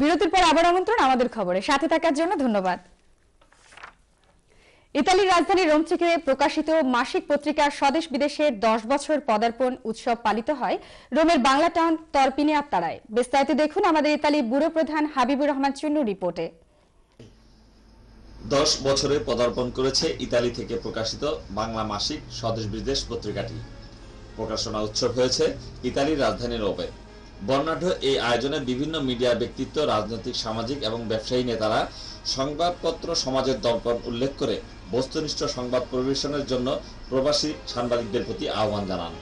বিরতির পর আবার আমন্ত্রণ আমাদের খবরে সাথে থাকার জন্য ধন্যবাদ ইতালির রাজধানী রোম থেকে প্রকাশিত মাসিক পত্রিকা স্বদেশ বিদেশের দশ বছর পদার্পণ উৎসব পালিত হয় রোমের বাংলা টাউন তরপিনে আত্মারায় বিস্তারিত দেখুন আমাদের ইতালি ব্যুরো প্রধান হাবিবুর রহমান চুন্নু রিপোর্টে দশ বছরে পদার্পণ করেছে ইতালি থেকে প্রকাশিত বাংলা মাসিক স্বদেশ বিদেশ পত্রিকাটি প্রকাশনা উৎসব হয়েছে ইতালির রাজধানী রোমে বর্ণাঢ্য এই আয়োজনে বিভিন্ন মিডিয়া ব্যক্তিত্ব রাজনৈতিক সামাজিক এবং ব্যবসায়ী নেতারা সংবাদপত্র সমাজের দর্পণ উল্লেখ করে বস্তুনিষ্ঠ সংবাদ পরিবেশনের জন্য প্রবাসী সাংবাদিকদের প্রতি আহ্বান জানান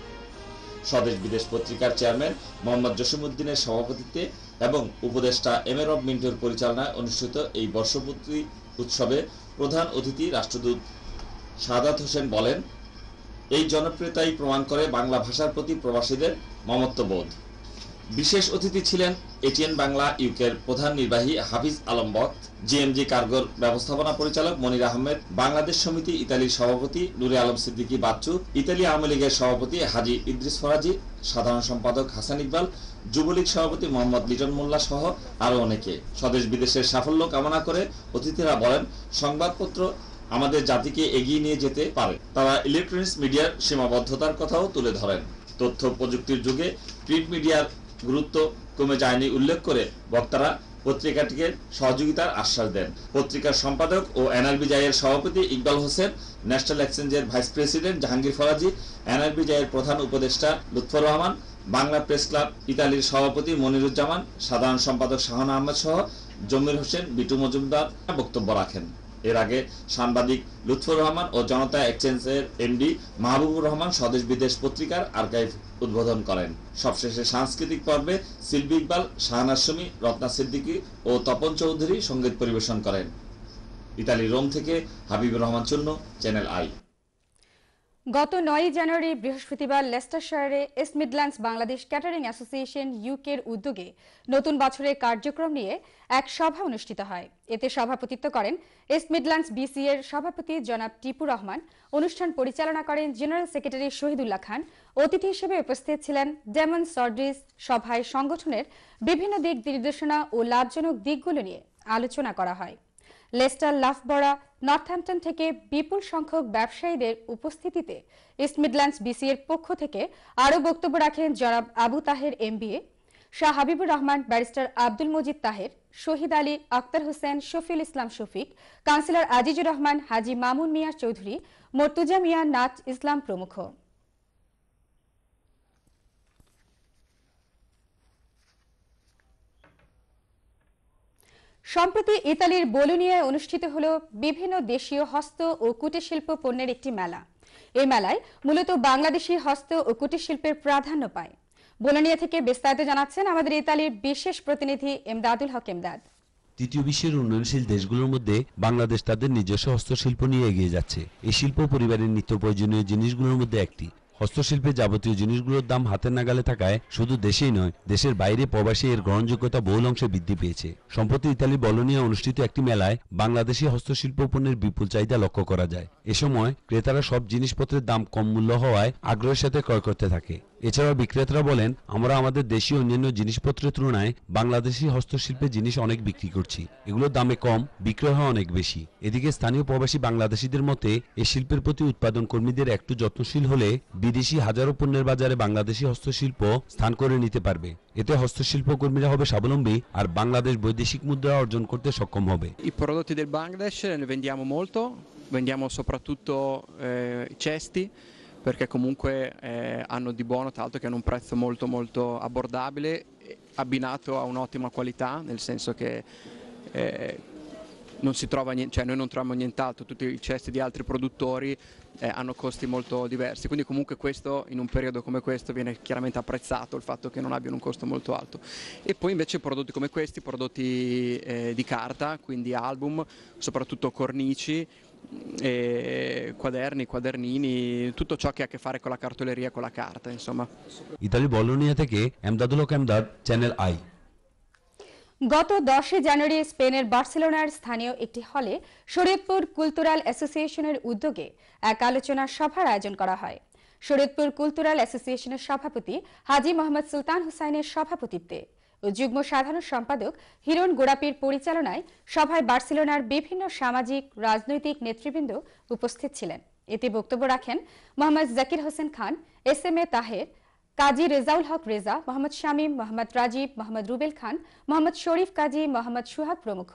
স্বদেশ বিদেশ পত্রিকার চেয়ারম্যান মোহাম্মদ জসিমুদ্দিনের সভাপতিত্বে এবং উপদেষ্টা এম এর মিন্টুর পরিচালনায় অনুষ্ঠিত এই বর্ষপূর্তি উৎসবে প্রধান অতিথি রাষ্ট্রদূত সাদাত হোসেন বলেন এই জনপ্রিয়তাই প্রমাণ করে বাংলা ভাষার প্রতি প্রবাসীদের মমত্ববোধ বিশেষ অতিথি ছিলেন এটিএন বাংলা ইউকের প্রধান নির্বাহী হাফিজ আলম বক জিএমজি কার্গোর ব্যবস্থাপনা পরিচালক মনির আহমেদ বাংলাদেশ সমিতি ইতালির সভাপতি নুরে আলম সিদ্দিকী বাচ্চু ইতালি আওয়ামী লীগের সভাপতি হাজি ইদ্রিস ফরাজি সাধারণ সম্পাদক হাসান ইকবাল যুবলীগ সভাপতি মোহাম্মদ লিটন মোল্লা সহ আরও অনেকে স্বদেশ বিদেশের সাফল্য কামনা করে অতিথিরা বলেন সংবাদপত্র আমাদের জাতিকে এগিয়ে নিয়ে যেতে পারে তারা ইলেকট্রনিক্স মিডিয়ার সীমাবদ্ধতার কথাও তুলে ধরেন তথ্য প্রযুক্তির যুগে প্রিন্ট মিডিয়ার গুরুত্ব কমে যায়নি উল্লেখ করে বক্তারা পত্রিকাটিকে সহযোগিতার আশ্বাস দেন পত্রিকার সম্পাদক ও এনআরবি জাইয়ের সভাপতি ইকবাল হোসেন ন্যাশনাল এক্সচেঞ্জের vice president Jahangir Faraji NRB জাইয়ের প্রধান উপদেষ্টা লুৎফর রহমান বাংলা প্রেস ক্লাব ইতালির সভাপতি মনিরুজ্জামান সাধারণ সম্পাদক শাহন আহমেদ সহ জমির হোসেন বিটু মজুমদার বক্তব্য রাখেন এর আগে সাংবাদিক লুৎফুর রহমান ও জনতা এক্সচেঞ্জের এমডি মাহবুবুর রহমান স্বদেশ বিদেশ পত্রিকার আর্কাইভ উদ্বোধন করেন সবশেষে সাংস্কৃতিক পর্বে শিল্পী ইকবাল শাহনাশমী রত্না সিদ্দিকী ও তপন চৌধুরী সঙ্গীত পরিবেশন করেন ইতালি রোম থেকে হাবিবুর রহমান চূন্য চ্যানেল আই গত নয় জানুয়ারি বৃহস্পতিবার লেস্টারশায়ারে East Midlands Bangladesh catering association ইউকের উদ্যোগে নতুন বছরের কার্যক্রম নিয়ে এক সভা অনুষ্ঠিত হয় এতে সভাপতিত্ব করেন এস মিডল্যান্ডস বিসি এর সভাপতি জনাব টিপু রহমান অনুষ্ঠান পরিচালনা করেন জেনারেল সেক্রেটারি শহীদুল্লাহ খান অতিথি হিসেবে উপস্থিত ছিলেন ডেমন সর্ডিস সভায় সংগঠনের বিভিন্ন দিক নির্দেশনা ও লাভজনক দিকগুলো নিয়ে আলোচনা করা হয় লেস্টার লাফবরা নর্থহ্যাম্পটন থেকে বিপুল সংখ্যক ব্যবসায়ীদের উপস্থিতিতে ইস্ট মিডল্যান্ডস বিসি এর পক্ষ থেকে আরও বক্তব্য রাখেন জনাব Abu Taher MBA Shah Habibur Rahman barrister Abdul Majid Taher Shahid Ali Akhtar Hossain Shafil Islam Shafiq councillor Azizur Rahman Haji Mamun Mia Chowdhury Mortuza Mia নাচ ইসলাম প্রমুখ সম্প্রতি ইতালির বোলোনিয়ায় অনুষ্ঠিত হল বিভিন্ন দেশীয় হস্ত ও কুটিরশিল্প পণ্যের একটি মেলা এই মেলায় মূলত বাংলাদেশি হস্ত ও কুটিরশিল্পের প্রাধান্য পায় বোলোনিয়া থেকে বিস্তারিত জানাচ্ছেন আমাদের ইতালির বিশেষ প্রতিনিধি এমদাদুল হক এমদাদ তৃতীয় বিশ্বের উন্নয়নশীল দেশগুলোর মধ্যে বাংলাদেশ তাদের নিজস্ব হস্তশিল্প নিয়ে এগিয়ে যাচ্ছে এই শিল্প পরিবারের নিত্য প্রয়োজনীয় জিনিসগুলোর মধ্যে একটি হস্তশিল্পে যাবতীয় জিনিসগুলোর দাম হাতের নাগালে থাকায় শুধু দেশেই নয় দেশের বাইরে প্রবাসী এর গ্রহণযোগ্যতা বহুল অংশে বৃদ্ধি পেয়েছে সম্প্রতি ইতালি বলনিয়া অনুষ্ঠিত একটি মেলায় বাংলাদেশি হস্তশিল্প পণ্যের বিপুল চাহিদা লক্ষ্য করা যায় এ সময় ক্রেতারা সব জিনিসপত্রের দাম কম মূল্য হওয়ায় আগ্রহের সাথে ক্রয় করতে থাকে এছাড়াও বিক্রেতারা বলেন আমরা আমাদের দেশীয় অন্যান্য জিনিসপত্রের তুলনায় বাংলাদেশি হস্তশিল্পের জিনিস অনেক বিক্রি করছি এগুলোর দামে কম বিক্রয় হয় অনেক বেশি এদিকে স্থানীয় প্রবাসী বাংলাদেশিদের মতে এ শিল্পের প্রতি উৎপাদন কর্মীদের একটু যত্নশীল হলে বিদেশি হাজারো পণ্যের বাজারে বাংলাদেশি হস্তশিল্প স্থান করে নিতে পারবে এতে হস্তশিল্প কর্মীরা হবে স্বাবলম্বী আর বাংলাদেশ বৈদেশিক মুদ্রা অর্জন করতে সক্ষম হবে vendiamo soprattutto eh, cesti perché comunque eh, hanno di buono tra l'altro che hanno un prezzo molto molto abbordabile abbinato a un'ottima qualità nel senso che eh, non si trova niente, cioè noi non troviamo nient'altro, tutti i cesti di altri produttori eh, hanno costi molto diversi, quindi comunque questo in un periodo come questo viene chiaramente apprezzato il fatto che non abbiano un costo molto alto. E poi invece prodotti come questi, prodotti eh, di carta, quindi album, soprattutto cornici, eh, quaderni, quadernini, tutto ciò che ha a che fare con la cartoleria, con la carta, insomma. Italia Bologna te che è Emdad Channel I. গত দশই জানুয়ারি স্পেনের বার্সেলোনার স্থানীয় একটি হলে শরীয়তপুর কুলতুরাল অ্যাসোসিয়েশনের উদ্যোগে এক আলোচনা সভার আয়োজন করা হয় শরীয়তপুর কুলতুরাল অ্যাসোসিয়েশনের সভাপতি হাজি মোহাম্মদ সুলতান হুসাইনের সভাপতিত্বে ও যুগ্ম সাধারণ সম্পাদক হিরণ গোড়াপির পরিচালনায় সভায় বার্সেলোনার বিভিন্ন সামাজিক রাজনৈতিক নেতৃবৃন্দ উপস্থিত ছিলেন এতে বক্তব্য রাখেন Mohammad Zakir Hossain Khan S M A Taher Kazi Rezaul Haque Reza Mohammad Shamim Mohammad Rajib Mohammad Rubel Khan Mohammad Sharif Kazi Mohammad Suhag প্রমুখ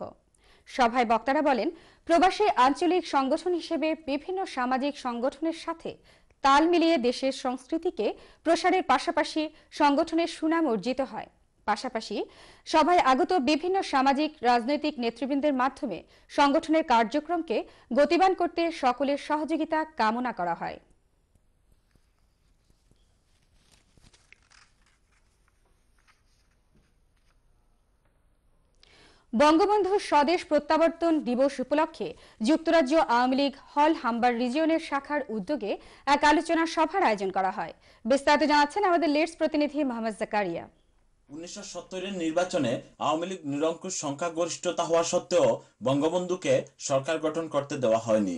সভায় বক্তারা বলেন প্রবাসী আঞ্চলিক সংগঠন হিসেবে বিভিন্ন সামাজিক সংগঠনের সাথে তাল মিলিয়ে দেশের সংস্কৃতিকে প্রসারের পাশাপাশি সংগঠনের সুনাম অর্জিত হয় পাশাপাশি সভায় আগত বিভিন্ন সামাজিক রাজনৈতিক নেতৃবৃন্দের মাধ্যমে সংগঠনের কার্যক্রমকে গতিবান করতে সকলের সহযোগিতা কামনা করা হয় বঙ্গবন্ধু স্বদেশ প্রত্যাবর্তন দিবস উপলক্ষে যুক্তরাজ্য আওয়ামী লীগ হল হাম্বার রিজিয়নের শাখার উদ্যোগে এক আলোচনা সভার আয়োজন করা হয় বিস্তারিত জানাচ্ছেন আমাদের লেটস প্রতিনিধি মোহাম্মদ জাকারিয়া উনিশশো সত্তরের নির্বাচনে আওয়ামী লীগ নিরঙ্কুশ সংখ্যাগরিষ্ঠতা হওয়া সত্ত্বেও বঙ্গবন্ধুকে সরকার গঠন করতে দেওয়া হয়নি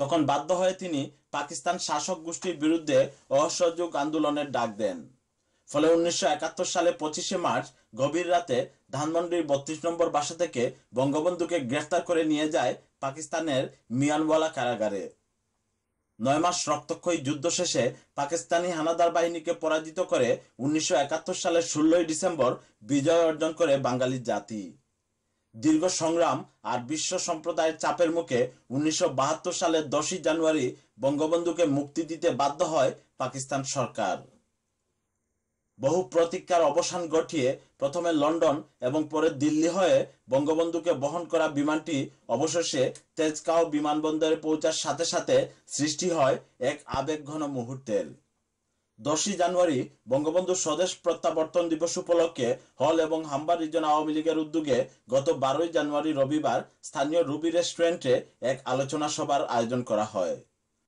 তখন বাধ্য হয়ে তিনি পাকিস্তান শাসক গোষ্ঠীর বিরুদ্ধে অসহযোগ আন্দোলনের ডাক দেন ফলে উনিশশো সালে পঁচিশে মার্চ গভীর রাতে ধানমন্ডির বত্রিশ নম্বর বাসা থেকে বঙ্গবন্ধুকে গ্রেফতার করে নিয়ে যায় পাকিস্তানের মিয়ানওয়ালা কারাগারে নয় মাস রক্তক্ষয়ী যুদ্ধ শেষে পাকিস্তানি হানাদার বাহিনীকে পরাজিত করে উনিশশো সালের ষোলোই ডিসেম্বর বিজয় অর্জন করে বাঙালি জাতি দীর্ঘ সংগ্রাম আর বিশ্ব সম্প্রদায়ের চাপের মুখে উনিশশো সালের দশই জানুয়ারি বঙ্গবন্ধুকে মুক্তি দিতে বাধ্য হয় পাকিস্তান সরকার বহু প্রতীক্ষার অবসান ঘটিয়ে প্রথমে লন্ডন এবং পরে দিল্লি হয়ে বঙ্গবন্ধুকে বহন করা বিমানটি অবশেষে তেজগাঁও বিমানবন্দরে পৌঁছার সাথে সাথে সৃষ্টি হয় এক আবেগঘন মুহূর্তের দশই জানুয়ারি বঙ্গবন্ধু স্বদেশ প্রত্যাবর্তন দিবস উপলক্ষে হল এবং হাম্বার রিজন আওয়ামী লীগের উদ্যোগে গত বারোই জানুয়ারি রবিবার স্থানীয় রুবি রেস্টুরেন্টে এক আলোচনা সভার আয়োজন করা হয়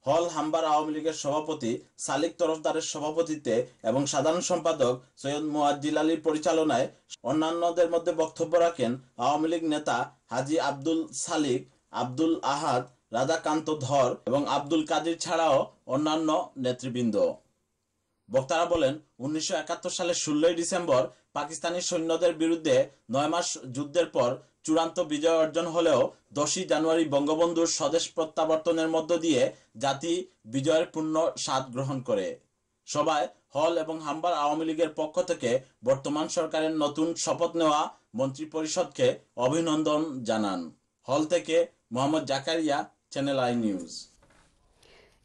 হল হাম্বার আওয়ামী লীগের সভাপতি সালিক তরফদারের সভাপতিত্বে এবং সাধারণ সম্পাদক সৈয়দ মুয়াজ্জিল আলীর পরিচালনায় অন্যান্যদের মধ্যে বক্তব্য রাখেন আওয়ামী লীগ নেতা হাজি আব্দুল সালিক আব্দুল আহাদ রাধাকান্ত ধর এবং আব্দুল কাদির ছাড়াও অন্যান্য নেতৃবৃন্দ বক্তারা বলেন উনিশশো সালের ষোলোই ডিসেম্বর পাকিস্তানি সৈন্যদের বিরুদ্ধে নয় মাস যুদ্ধের পর চূড়ান্ত বিজয় অর্জন হলেও দশই জানুয়ারি বঙ্গবন্ধুর স্বদেশ প্রত্যাবর্তনের মধ্য দিয়ে জাতি বিজয়ের পূর্ণ স্বাদ গ্রহণ করে সবাই হল এবং হাম্বার আওয়ামী লীগের পক্ষ থেকে বর্তমান সরকারের নতুন শপথ নেওয়া মন্ত্রিপরিষদকে অভিনন্দন জানান হল থেকে Mohammad Zakaria Channel I news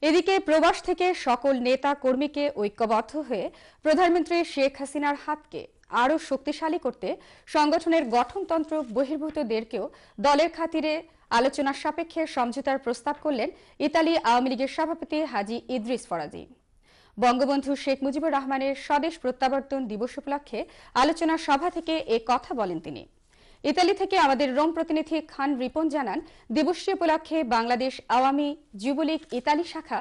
এদিকে প্রবাস থেকে সকল নেতা কর্মীকে ঐক্যবদ্ধ হয়ে প্রধানমন্ত্রী শেখ হাসিনার হাতকে আরও শক্তিশালী করতে সংগঠনের গঠনতন্ত্র বহির্ভূতদেরকেও দলের খাতিরে আলোচনার সাপেক্ষে সমঝোতার প্রস্তাব করলেন ইতালি আওয়ামী লীগের সভাপতি হাজি ইদ্রিস ফরাজি বঙ্গবন্ধু শেখ মুজিবুর রহমানের স্বদেশ প্রত্যাবর্তন দিবস উপলক্ষে আলোচনা সভা থেকে এ কথা বলেন তিনি ইতালি থেকে আমাদের রোম প্রতিনিধি খান রিপন জানান দিবসটি উপলক্ষে বাংলাদেশ আওয়ামী যুবলীগ ইতালি শাখা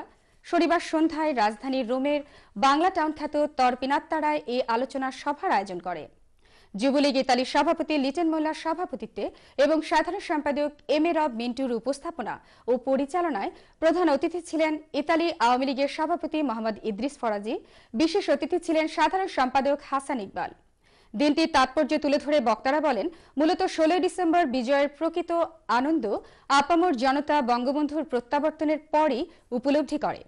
শনিবার সন্ধ্যায় রাজধানীর রোমের বাংলা টাউন খ্যাত তরপিনাত্তারায় এই আলোচনা সভার আয়োজন করে যুবলীগ ইতালির সভাপতি লিটন মোল্লার সভাপতিত্বে এবং সাধারণ সম্পাদক এম এ রব মিন্টুর উপস্থাপনা ও পরিচালনায় প্রধান অতিথি ছিলেন ইতালি আওয়ামী লীগের সভাপতি মোহাম্মদ ইদ্রিস ফরাজি বিশেষ অতিথি ছিলেন সাধারণ সম্পাদক হাসান ইকবাল দিনটির তাৎপর্য তুলে ধরে বক্তারা বলেন মূলত ষোলোই ডিসেম্বর বিজয়ের প্রকৃত আনন্দ আপামর জনতা বঙ্গবন্ধুর প্রত্যাবর্তনের পরই উপলব্ধি করে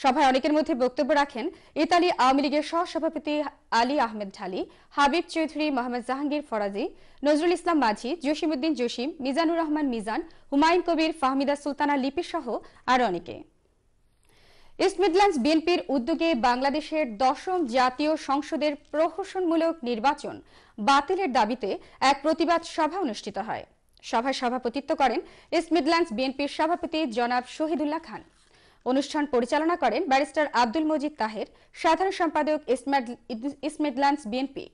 সভায় অনেকের মধ্যে বক্তব্য রাখেন ইতালি আওয়ামী লীগের সহসভাপতি আলী আহমেদ ঢালি হাবিব চৌধুরী মোহাম্মদ জাহাঙ্গীর ফরাজি নজরুল ইসলাম মাঝি জসিমউদ্দিন জসিম মিজানুর রহমান মিজান হুমায়ুন কবির ফাহমিদা সুলতানা লিপি সহ আরো অনেকে ইস্ট মিডল্যান্ডস বিএনপির উদ্যোগে বাংলাদেশের দশম জাতীয় সংসদের প্রহসনমূলক নির্বাচন বাতিলের দাবিতে এক প্রতিবাদ সভা অনুষ্ঠিত হয় সভায় সভাপতিত্ব করেন ইস্ট মিডল্যান্ডস বিএনপির সভাপতি জনাব শহীদুল্লাহ খান অনুষ্ঠান পরিচালনা করেন ব্যারিস্টার আব্দুল মজিদ তাহের সাধারণ সম্পাদক ইসমেডল্যান্ডস বিএনপি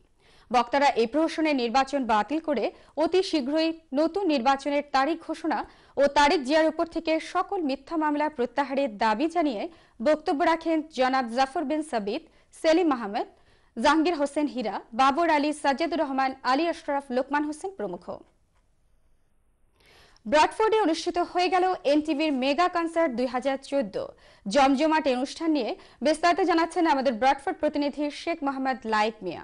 বক্তারা এই প্রহসনের নির্বাচন বাতিল করে অতি শীঘ্রই নতুন নির্বাচনের তারিখ ঘোষণা ও তারিখ জিয়ার উপর থেকে সকল মিথ্যা মামলা প্রত্যাহারের দাবি জানিয়ে বক্তব্য রাখেন জনাব জাফর বিন সাবিদ সেলিম আহমেদ জাহাঙ্গীর হোসেন হীরা বাবর আলী সাজ্জাদুর রহমান আলী আশরাফ লোকমান হোসেন প্রমুখ ব্রাডফোর্ডে অনুষ্ঠিত হয়ে গেল এনটিভির মেগা কনসার্ট দুই হাজার চোদ্দ জমজমাট অনুষ্ঠান নিয়ে বিস্তারিত জানাচ্ছেন আমাদের ব্রাডফোর্ড প্রতিনিধি শেখ মোহাম্মদ লাইক মিয়া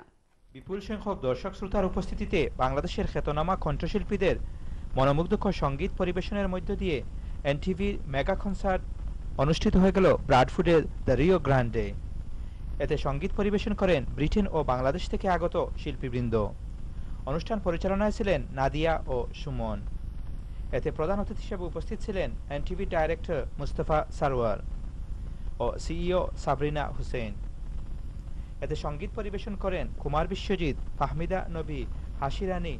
বিপুল সংখ্যক দর্শক শ্রোতার উপস্থিতিতে বাংলাদেশের খ্যাতনামা কণ্ঠশিল্পীদের মনোমুগ্ধকর সঙ্গীত পরিবেশনের মধ্য দিয়ে এনটিভির মেগা কনসার্ট অনুষ্ঠিত হয়ে গেল ব্রাডফুডের দ্য রিও গ্রান্ডে এতে সঙ্গীত পরিবেশন করেন ব্রিটেন ও বাংলাদেশ থেকে আগত শিল্পীবৃন্দ অনুষ্ঠান পরিচালনায় ছিলেন নাদিয়া ও সুমন এতে প্রধান অতিথি হিসেবে উপস্থিত ছিলেন এনটিভি ডাইরেক্টর মুস্তফা সারোয়ার ও সিইও সাবরিনা হুসেন এতে সঙ্গীত পরিবেশন করেন কুমার বিশ্বজিৎ ফাহমিদা নবী হাসিরানি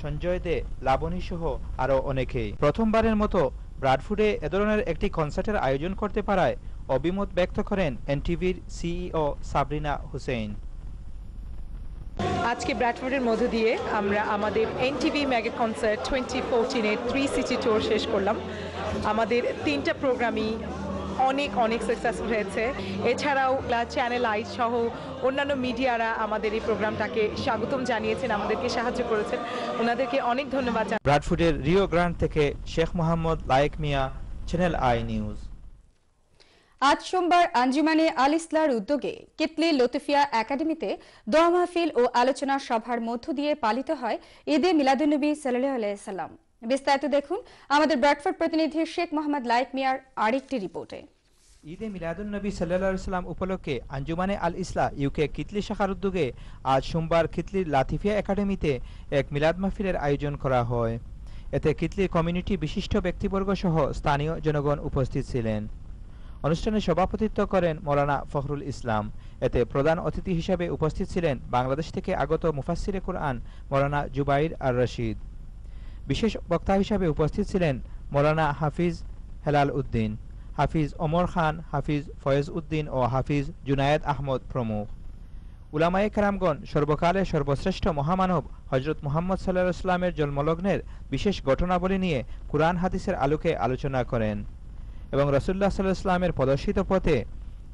সঞ্জয় দে লাবণী সহ আরও অনেকেই প্রথমবারের মতো ব্রাডফুডে এ ধরনের একটি কনসার্টের আয়োজন করতে পারায় অভিমত ব্যক্ত করেন এনটিভির সিইও সাবরিনা হুসেন আজকে ব্র্যাডফোর্ডের মধ্য দিয়ে আমরা আমাদের এনটিভি ম্যাগে কনসার্ট টোয়েন্টি ফোরটিনের থ্রি সিটি টোর শেষ করলাম আমাদের তিনটা প্রোগ্রামই অনেক অনেক সাকসেসফুল হয়েছে এছাড়াও চ্যানেল আই সহ অন্যান্য মিডিয়ারা আমাদের এই প্রোগ্রামটাকে স্বাগতম জানিয়েছেন আমাদেরকে সাহায্য করেছেন ওনাদেরকে অনেক ধন্যবাদ ব্রাডফুডের রিও গ্রান্ড থেকে Sheikh Mohammad Layek Mia Channel I news আজ সোমবার আঞ্জুমানে আল ইসলার উদ্যোগে কিতলি লতিফিয়া একাডেমিতে দোয়া মাহফিল ও আলোচনা সভার মধ্য দিয়ে পালিত হয় ঈদে মিলাদুন্নবী সাল্লাম বিস্তারিত দেখুন আমাদের ব্র্যাডফোর্ড প্রতিনিধি শেখ মোহাম্মদ লাইক মিয়ার আরেকটি রিপোর্টে ঈদে মিলাদুলনবী সাল্লা সাল্লাম উপলক্ষে আঞ্জুমানে আল ইসলা ইউকে কিতলি শাখার উদ্যোগে আজ সোমবার কিতলির লাতিফিয়া একাডেমিতে এক মিলাদ মাহফিলের আয়োজন করা হয় এতে কিতলি কমিউনিটি বিশিষ্ট ব্যক্তিবর্গ সহ স্থানীয় জনগণ উপস্থিত ছিলেন অনুষ্ঠানে সভাপতিত্ব করেন মৌলানা ফখরুল ইসলাম এতে প্রধান অতিথি হিসাবে উপস্থিত ছিলেন বাংলাদেশ থেকে আগত মুফাসিরে কোরআন মৌলানা জুবাইর আর রশিদ বিশেষ বক্তা হিসাবে উপস্থিত ছিলেন মৌলানা হাফিজ হেলাল উদ্দিন হাফিজ ওমর খান হাফিজ ফয়েজ উদ্দিন ও হাফিজ জুনায়েদ আহমদ প্রমুখ উলামায়ে কারামগণ সর্বকালে সর্বশ্রেষ্ঠ মহামানব হজরত মোহাম্মদ সাল্লাহ ইসলামের জন্মলগ্নের বিশেষ ঘটনাবলী নিয়ে কুরআন হাদিসের আলোকে আলোচনা করেন এবং রসুল্লাহ সাল্লাহ ইসলামের প্রদর্শিত পথে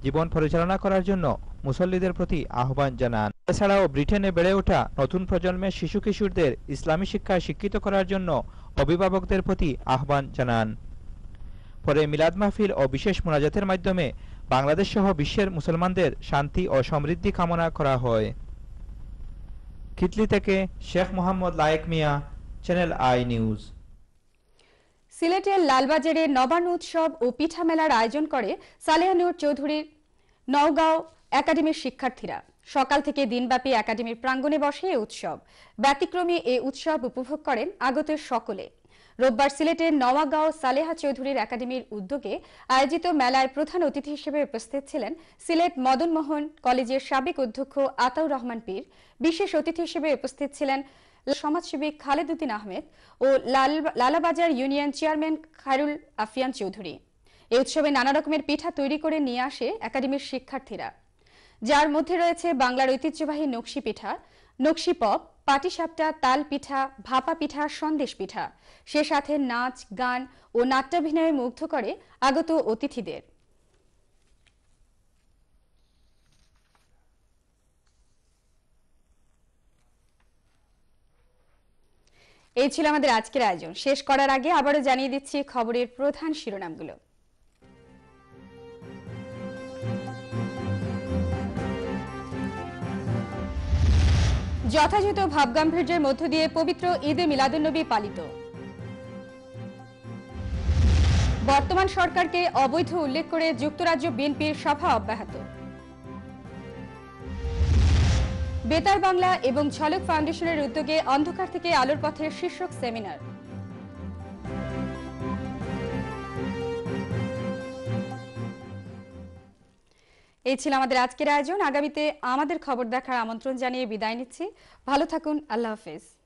জীবন পরিচালনা করার জন্য মুসল্লিদের প্রতি আহ্বান জানান এছাড়াও ব্রিটেনে বেড়ে ওঠা নতুন প্রজন্মের শিশু কিশোরদের ইসলামী শিক্ষায় শিক্ষিত করার জন্য অভিভাবকদের প্রতি আহ্বান জানান পরে মিলাদ মাহফিল ও বিশেষ মোনাজাতের মাধ্যমে বাংলাদেশ সহ বিশ্বের মুসলমানদের শান্তি ও সমৃদ্ধি কামনা করা হয় খিতলি থেকে Sheikh Mohammad Layek Mia Channel I news সিলেটের লালবাজারে নবান্ন উৎসব ও পিঠা মেলার আয়োজন করে সালেহানুর চৌধুরীর নওগাঁও একাডেমির শিক্ষার্থীরা সকাল থেকে দিনব্যাপী একাডেমির প্রাঙ্গণে বসে এ উৎসব ব্যতিক্রমে এ উৎসব উপভোগ করেন আগত সকলে রোববার সিলেটের নওয়াগাঁও সালেহা চৌধুরীর একাডেমির উদ্যোগে আয়োজিত মেলায় প্রধান অতিথি হিসেবে উপস্থিত ছিলেন সিলেট মদনমোহন কলেজের সাবেক অধ্যক্ষ আতাউর রহমান পীর বিশেষ অতিথি হিসেবে উপস্থিত ছিলেন সমাজসেবী খালেদ উদ্দিন আহমেদ ও লালাবাজার ইউনিয়ন চেয়ারম্যান খায়রুল আফিয়ান চৌধুরী এই উৎসবে নানা রকমের পিঠা তৈরি করে নিয়ে আসে একাডেমির শিক্ষার্থীরা যার মধ্যে রয়েছে বাংলার ঐতিহ্যবাহী নকশি পিঠা নকশি পপ পাটিসাপটা তাল পিঠা ভাপা পিঠা সন্দেশ পিঠা সে সাথে নাচ গান ও নাট্যাভিনয়ে মুগ্ধ করে আগত অতিথিদের এই ছিল আমাদের আজকের আয়োজন শেষ করার আগে আবারও জানিয়ে দিচ্ছি খবরের প্রধান শিরোনামগুলো যথাযথ ভাবগাম্ভীর্যের মধ্য দিয়ে পবিত্র ঈদে মিলাদুন্নবী পালিত বর্তমান সরকারকে অবৈধ উল্লেখ করে যুক্তরাজ্য বিএনপির সভা অব্যাহত বেতার বাংলা এবং ঝলক ফাউন্ডেশনের উদ্যোগে অন্ধকার থেকে আলোর পথের শীর্ষক সেমিনার এই ছিল আমাদের আজকের আয়োজন আগামীতে আমাদের খবর দেখার আমন্ত্রণ জানিয়ে বিদায় নিচ্ছি ভালো থাকুন আল্লাহ হাফেজ